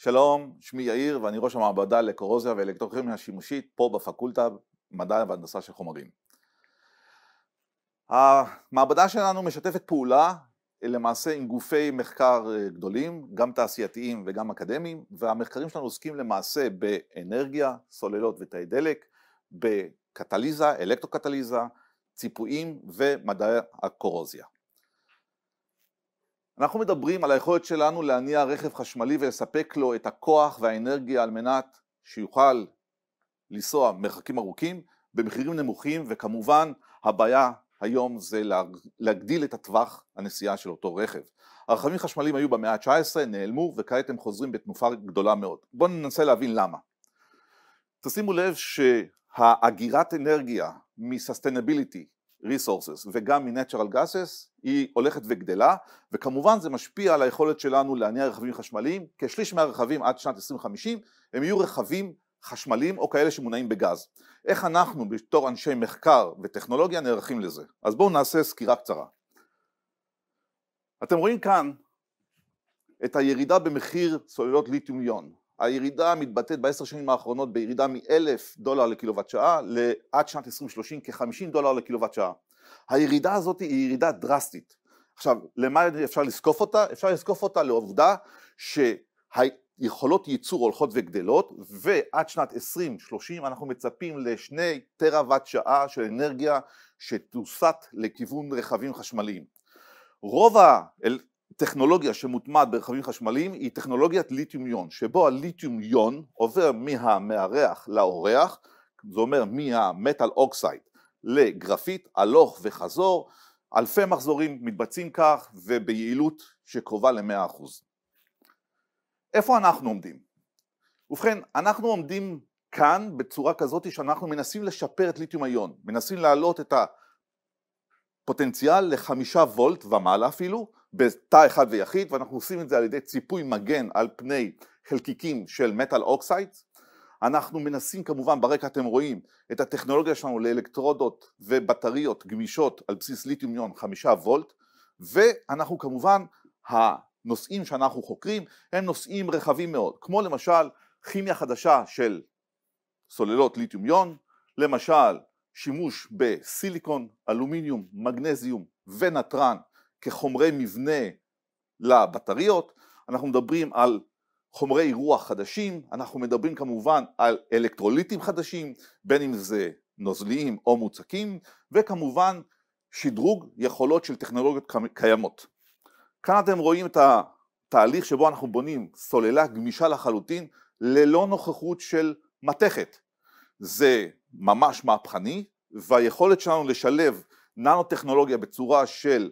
שלום, שמי יאיר ואני ראש המעבדה לקורוזיה ואלקטרוכימיה שימושית פה בפקולטה מדע והנדסה של חומרים. המעבדה שלנו משתפת פעולה למעשה עם גופי מחקר אה, גדולים, גם תעשייתיים וגם אקדמיים, והמחקרים שלנו עוסקים למעשה באנרגיה, סוללות ותאי דלק, בקטליזה, אלקטרוקטליזה, ציפויים ומדעי הקורוזיה. אנחנו מדברים על היכולת שלנו להניע רכב חשמלי ולספק לו את הכוח והאנרגיה על מנת שיוכל לנסוע מרחקים ארוכים במחירים נמוכים וכמובן הבעיה היום זה להגדיל את הטווח הנסיעה של אותו רכב. הרכבים חשמליים היו במאה ה-19, נעלמו וכעת הם חוזרים בתנופה גדולה מאוד. בואו ננסה להבין למה. תשימו לב שהאגירת אנרגיה מ-sustainability Resources וגם מ-Natural Gases היא הולכת וגדלה וכמובן זה משפיע על היכולת שלנו להניע רכבים חשמליים כשליש מהרכבים עד שנת 2050 הם יהיו רכבים חשמליים או כאלה שמונעים בגז איך אנחנו בתור אנשי מחקר וטכנולוגיה נערכים לזה אז בואו נעשה סקירה קצרה אתם רואים כאן את הירידה במחיר סוללות ליטיומיון הירידה מתבטאת בעשר שנים האחרונות בירידה מאלף דולר לקילוואט שעה לעד שנת 2030 כ-50 דולר לקילוואט שעה. הירידה הזאת היא ירידה דרסטית. עכשיו, למה אפשר לזקוף אותה? אפשר לזקוף אותה לעובדה שהיכולות ייצור הולכות וגדלות ועד שנת 2030 אנחנו מצפים לשני טראוואט שעה של אנרגיה שתוסט לכיוון רכבים חשמליים. רוב טכנולוגיה שמוטמעת ברכבים חשמליים היא טכנולוגיית ליתיום-יון, שבו הליתיום-יון עובר מהמארח לאורח, זה אומר מהמטאל אוקסייד לגרפית, הלוך וחזור, אלפי מחזורים מתבצעים כך וביעילות שקרובה ל-100%. איפה אנחנו עומדים? ובכן, אנחנו עומדים כאן בצורה כזאת שאנחנו מנסים לשפר את ליתיום היון, מנסים להעלות את הפוטנציאל לחמישה וולט ומעלה אפילו, בתא אחד ויחיד, ואנחנו עושים את זה על ידי ציפוי מגן על פני חלקיקים של מטאל אוקסייד. אנחנו מנסים כמובן, ברקע אתם רואים את הטכנולוגיה שלנו לאלקטרודות ובטריות גמישות על בסיס ליטיומיון חמישה וולט, ואנחנו כמובן, הנושאים שאנחנו חוקרים הם נושאים רחבים מאוד, כמו למשל כימיה חדשה של סוללות ליטיומיון, למשל שימוש בסיליקון, אלומיניום, מגנזיום ונתרן כחומרי מבנה לבטריות, אנחנו מדברים על חומרי רוח חדשים, אנחנו מדברים כמובן על אלקטרוליטים חדשים, בין אם זה נוזליים או מוצקים, וכמובן שדרוג יכולות של טכנולוגיות קיימות. כאן אתם רואים את התהליך שבו אנחנו בונים סוללה גמישה לחלוטין, ללא נוכחות של מתכת. זה ממש מהפכני, והיכולת שלנו לשלב ננו טכנולוגיה בצורה של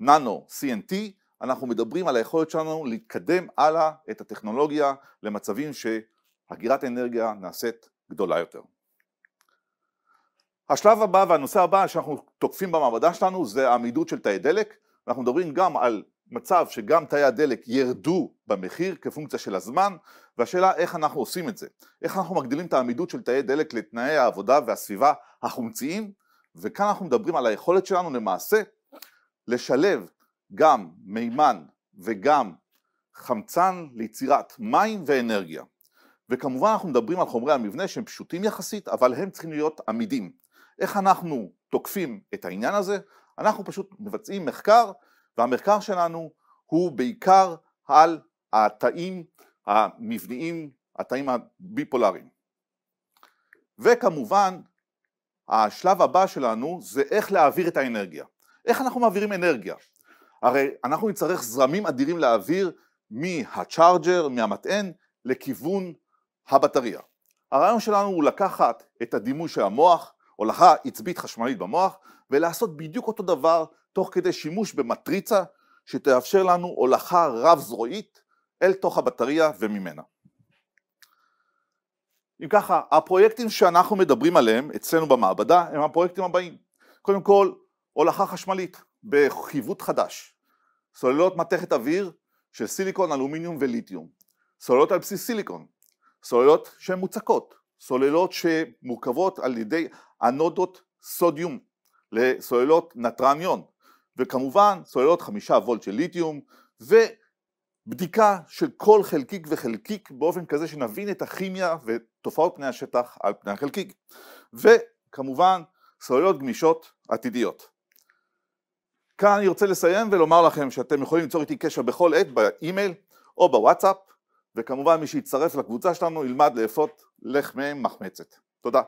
נאנו CNT, אנחנו מדברים על היכולת שלנו להתקדם הלאה את הטכנולוגיה למצבים שאגירת אנרגיה נעשית גדולה יותר. השלב הבא והנושא הבא שאנחנו תוקפים במעבדה שלנו זה העמידות של תאי דלק, אנחנו מדברים גם על מצב שגם תאי הדלק ירדו במחיר כפונקציה של הזמן והשאלה איך אנחנו עושים את זה, איך אנחנו מגדילים את העמידות של תאי דלק לתנאי העבודה והסביבה החומציים וכאן אנחנו מדברים על היכולת שלנו למעשה לשלב גם מימן וגם חמצן ליצירת מים ואנרגיה. וכמובן אנחנו מדברים על חומרי המבנה שהם פשוטים יחסית, אבל הם צריכים להיות עמידים. איך אנחנו תוקפים את העניין הזה? אנחנו פשוט מבצעים מחקר, והמחקר שלנו הוא בעיקר על התאים המבניים, התאים הביפולריים. וכמובן, השלב הבא שלנו זה איך להעביר את האנרגיה. איך אנחנו מעבירים אנרגיה? הרי אנחנו נצטרך זרמים אדירים להעביר מהצ'ארג'ר, מהמטען, לכיוון הבטריה. הרעיון שלנו הוא לקחת את הדימוי של המוח, הולכה עצבית חשמלית במוח, ולעשות בדיוק אותו דבר תוך כדי שימוש במטריצה שתאפשר לנו הולכה רב זרועית אל תוך הבטריה וממנה. אם ככה, הפרויקטים שאנחנו מדברים עליהם אצלנו במעבדה הם הפרויקטים הבאים. קודם כל, הולכה חשמלית בחיווט חדש, סוללות מתכת אוויר של סיליקון, אלומיניום וליתיום, סוללות על בסיס סיליקון, סוללות שהן מוצקות, סוללות שמורכבות על ידי אנודות סודיום לסוללות נטרניון, וכמובן סוללות חמישה וולט של ליתיום, ובדיקה של כל חלקיק וחלקיק באופן כזה שנבין את הכימיה ותופעות פני השטח על פני החלקיק, וכמובן סוללות גמישות עתידיות. כאן אני רוצה לסיים ולומר לכם שאתם יכולים ליצור איתי קשר בכל עת באימייל או בוואטסאפ, וכמובן מי שיצטרף לקבוצה שלנו ילמד לאפות לחמי מחמצת. תודה.